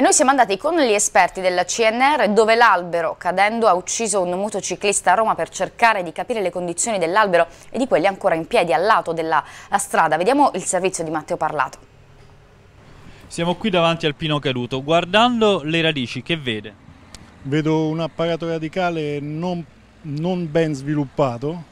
E noi siamo andati con gli esperti della CNR dove l'albero cadendo ha ucciso un motociclista a Roma per cercare di capire le condizioni dell'albero e di quelli ancora in piedi al lato della strada. Vediamo il servizio di Matteo Parlato. Siamo qui davanti al pino caduto, guardando le radici, che vede? Vedo un apparato radicale non, non ben sviluppato,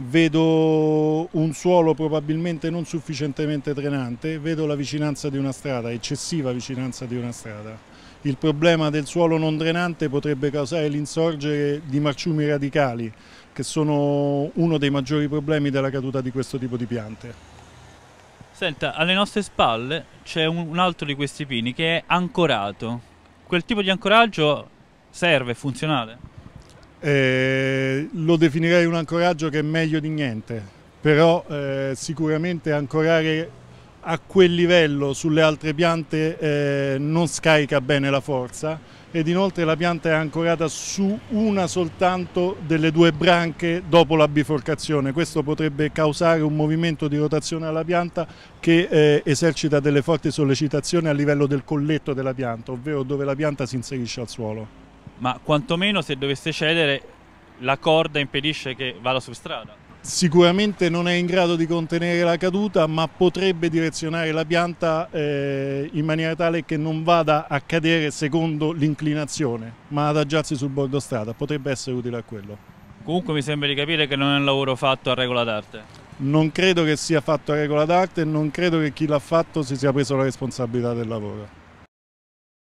vedo un suolo probabilmente non sufficientemente drenante, vedo la vicinanza di una strada, eccessiva vicinanza di una strada. Il problema del suolo non drenante potrebbe causare l'insorgere di marciumi radicali, che sono uno dei maggiori problemi della caduta di questo tipo di piante. Senta, alle nostre spalle c'è un altro di questi pini che è ancorato. Quel tipo di ancoraggio serve, è funzionale? Eh, lo definirei un ancoraggio che è meglio di niente, però eh, sicuramente ancorare a quel livello sulle altre piante eh, non scarica bene la forza ed inoltre la pianta è ancorata su una soltanto delle due branche dopo la biforcazione. Questo potrebbe causare un movimento di rotazione alla pianta che eh, esercita delle forti sollecitazioni a livello del colletto della pianta, ovvero dove la pianta si inserisce al suolo ma quantomeno se dovesse cedere la corda impedisce che vada su strada. Sicuramente non è in grado di contenere la caduta, ma potrebbe direzionare la pianta eh, in maniera tale che non vada a cadere secondo l'inclinazione, ma adagiarsi sul bordo strada. Potrebbe essere utile a quello. Comunque mi sembra di capire che non è un lavoro fatto a regola d'arte. Non credo che sia fatto a regola d'arte e non credo che chi l'ha fatto si sia preso la responsabilità del lavoro.